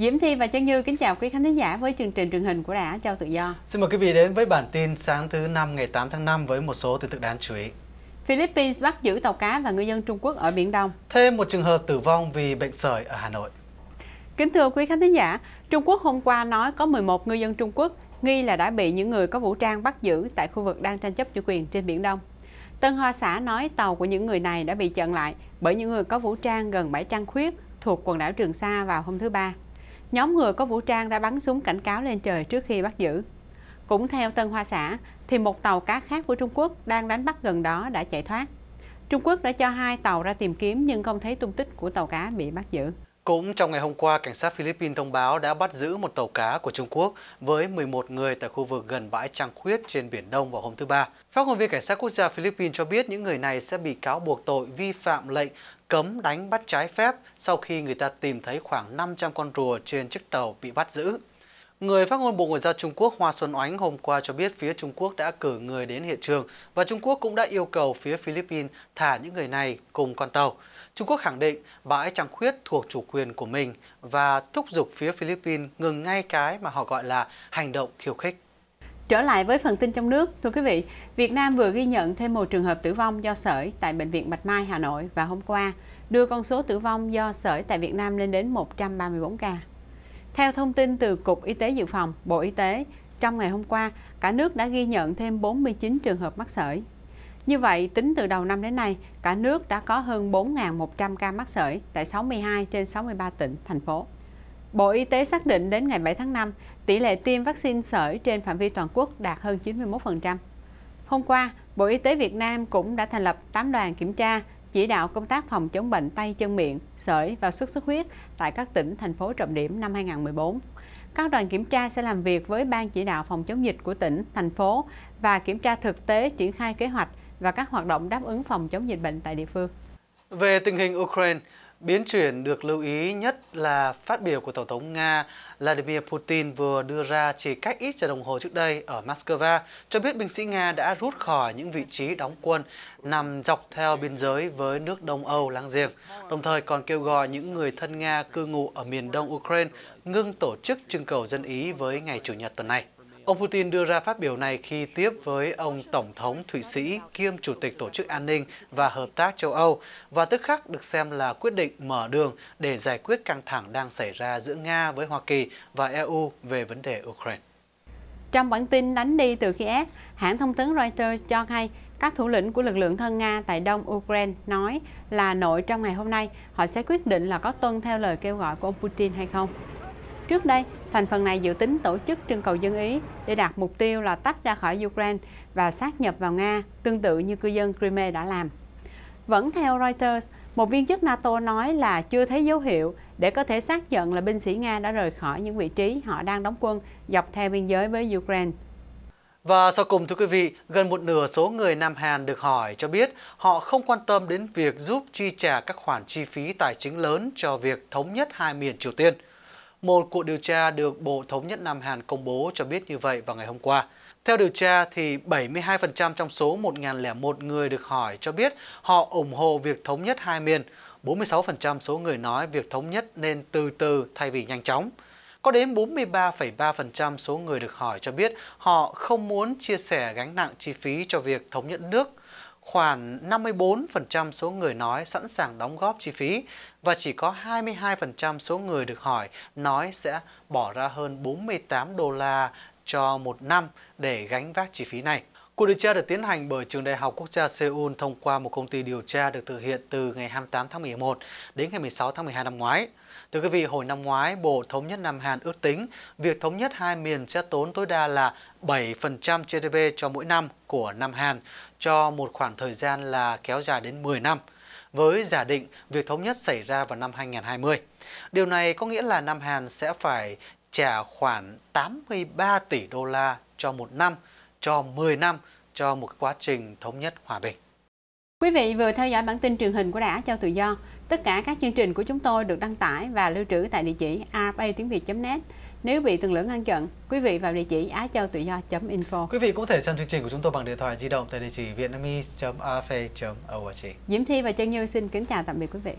Diễm Thi và Trang Như kính chào quý khán thính giả với chương trình truyền hình của Đã Châu Tự Do. Xin mời quý vị đến với bản tin sáng thứ năm ngày 8 tháng 5 với một số tin tức đáng chú ý. Philippines bắt giữ tàu cá và người dân Trung Quốc ở Biển Đông. Thêm một trường hợp tử vong vì bệnh sởi ở Hà Nội. Kính thưa quý khán thính giả, Trung Quốc hôm qua nói có 11 người dân Trung Quốc nghi là đã bị những người có vũ trang bắt giữ tại khu vực đang tranh chấp chủ quyền trên Biển Đông. Tân Hoa Xã nói tàu của những người này đã bị chặn lại bởi những người có vũ trang gần bãi Trăng Khuyết thuộc quần đảo Trường Sa vào hôm thứ Ba nhóm người có vũ trang đã bắn súng cảnh cáo lên trời trước khi bắt giữ. Cũng theo Tân Hoa Xã, thì một tàu cá khác của Trung Quốc đang đánh bắt gần đó đã chạy thoát. Trung Quốc đã cho hai tàu ra tìm kiếm nhưng không thấy tung tích của tàu cá bị bắt giữ. Cũng trong ngày hôm qua, cảnh sát Philippines thông báo đã bắt giữ một tàu cá của Trung Quốc với 11 người tại khu vực gần bãi Trăng Khuyết trên Biển Đông vào hôm thứ Ba. Phát ngôn viên Cảnh sát Quốc gia Philippines cho biết những người này sẽ bị cáo buộc tội vi phạm lệnh cấm đánh bắt trái phép sau khi người ta tìm thấy khoảng 500 con rùa trên chiếc tàu bị bắt giữ. Người phát ngôn Bộ Ngoại giao Trung Quốc Hoa Xuân Oánh hôm qua cho biết phía Trung Quốc đã cử người đến hiện trường và Trung Quốc cũng đã yêu cầu phía Philippines thả những người này cùng con tàu. Trung Quốc khẳng định bãi Trăng Khuyết thuộc chủ quyền của mình và thúc giục phía Philippines ngừng ngay cái mà họ gọi là hành động khiêu khích. Trở lại với phần tin trong nước, thưa quý vị, Việt Nam vừa ghi nhận thêm một trường hợp tử vong do sởi tại Bệnh viện Bạch Mai, Hà Nội và hôm qua, đưa con số tử vong do sởi tại Việt Nam lên đến 134 ca. Theo thông tin từ Cục Y tế Dự phòng, Bộ Y tế, trong ngày hôm qua, cả nước đã ghi nhận thêm 49 trường hợp mắc sởi. Như vậy, tính từ đầu năm đến nay, cả nước đã có hơn 4.100 ca mắc sởi tại 62 trên 63 tỉnh, thành phố. Bộ Y tế xác định đến ngày 7 tháng 5, tỷ lệ tiêm vaccine sởi trên phạm vi toàn quốc đạt hơn 91%. Hôm qua, Bộ Y tế Việt Nam cũng đã thành lập 8 đoàn kiểm tra chỉ đạo công tác phòng chống bệnh tay chân miệng, sởi và xuất xuất huyết tại các tỉnh, thành phố trọng điểm năm 2014. Các đoàn kiểm tra sẽ làm việc với Ban chỉ đạo phòng chống dịch của tỉnh, thành phố và kiểm tra thực tế triển khai kế hoạch và các hoạt động đáp ứng phòng chống dịch bệnh tại địa phương. Về tình hình Ukraine, biến chuyển được lưu ý nhất là phát biểu của Tổng thống Nga Vladimir Putin vừa đưa ra chỉ cách ít giờ đồng hồ trước đây ở Moscow, cho biết binh sĩ Nga đã rút khỏi những vị trí đóng quân nằm dọc theo biên giới với nước Đông Âu láng giềng, đồng thời còn kêu gọi những người thân Nga cư ngụ ở miền đông Ukraine ngưng tổ chức trưng cầu dân Ý với ngày Chủ nhật tuần này. Ông Putin đưa ra phát biểu này khi tiếp với ông Tổng thống Thụy Sĩ kiêm Chủ tịch Tổ chức An ninh và Hợp tác châu Âu và tức khắc được xem là quyết định mở đường để giải quyết căng thẳng đang xảy ra giữa Nga với Hoa Kỳ và EU về vấn đề Ukraine. Trong bản tin đánh đi từ Kiev, hãng thông tấn Reuters cho hay các thủ lĩnh của lực lượng thân Nga tại đông Ukraine nói là nội trong ngày hôm nay họ sẽ quyết định là có tuân theo lời kêu gọi của ông Putin hay không. Trước đây, thành phần này dự tính tổ chức trưng cầu dân Ý để đạt mục tiêu là tách ra khỏi Ukraine và sát nhập vào Nga, tương tự như cư dân Crimea đã làm. Vẫn theo Reuters, một viên chức NATO nói là chưa thấy dấu hiệu để có thể xác nhận là binh sĩ Nga đã rời khỏi những vị trí họ đang đóng quân dọc theo biên giới với Ukraine. Và sau cùng thưa quý vị, gần một nửa số người Nam Hàn được hỏi cho biết họ không quan tâm đến việc giúp chi trả các khoản chi phí tài chính lớn cho việc thống nhất hai miền Triều Tiên – một cuộc điều tra được Bộ Thống nhất Nam Hàn công bố cho biết như vậy vào ngày hôm qua. Theo điều tra, thì 72% trong số 1.001 người được hỏi cho biết họ ủng hộ việc thống nhất hai miền. 46% số người nói việc thống nhất nên từ từ thay vì nhanh chóng. Có đến 43,3% số người được hỏi cho biết họ không muốn chia sẻ gánh nặng chi phí cho việc thống nhất nước khoảng 54% số người nói sẵn sàng đóng góp chi phí và chỉ có 22% số người được hỏi nói sẽ bỏ ra hơn 48 đô la cho một năm để gánh vác chi phí này. Cuộc điều tra được tiến hành bởi Trường Đại học Quốc gia Seoul thông qua một công ty điều tra được thực hiện từ ngày 28 tháng 11 đến ngày 16 tháng 12 năm ngoái. Thưa quý vị, hồi năm ngoái, Bộ Thống nhất Nam Hàn ước tính việc thống nhất hai miền sẽ tốn tối đa là 7% GDP cho mỗi năm của Nam Hàn cho một khoảng thời gian là kéo dài đến 10 năm với giả định việc thống nhất xảy ra vào năm 2020. Điều này có nghĩa là Nam Hàn sẽ phải trả khoản 83 tỷ đô la cho một năm – cho 10 năm cho một quá trình thống nhất hòa bình. Quý vị vừa theo dõi bản tin truyền hình của Đài Á Châu Tự Do. Tất cả các chương trình của chúng tôi được đăng tải và lưu trữ tại địa chỉ rfa tiếng net Nếu bị tường lưỡng ngăn chặn, quý vị vào địa chỉ á châu tự do.info. Quý vị cũng thể xem chương trình của chúng tôi bằng điện thoại di động tại địa chỉ vietnamese.rfa.org. Diễm Thi và Trân Như xin kính chào tạm biệt quý vị.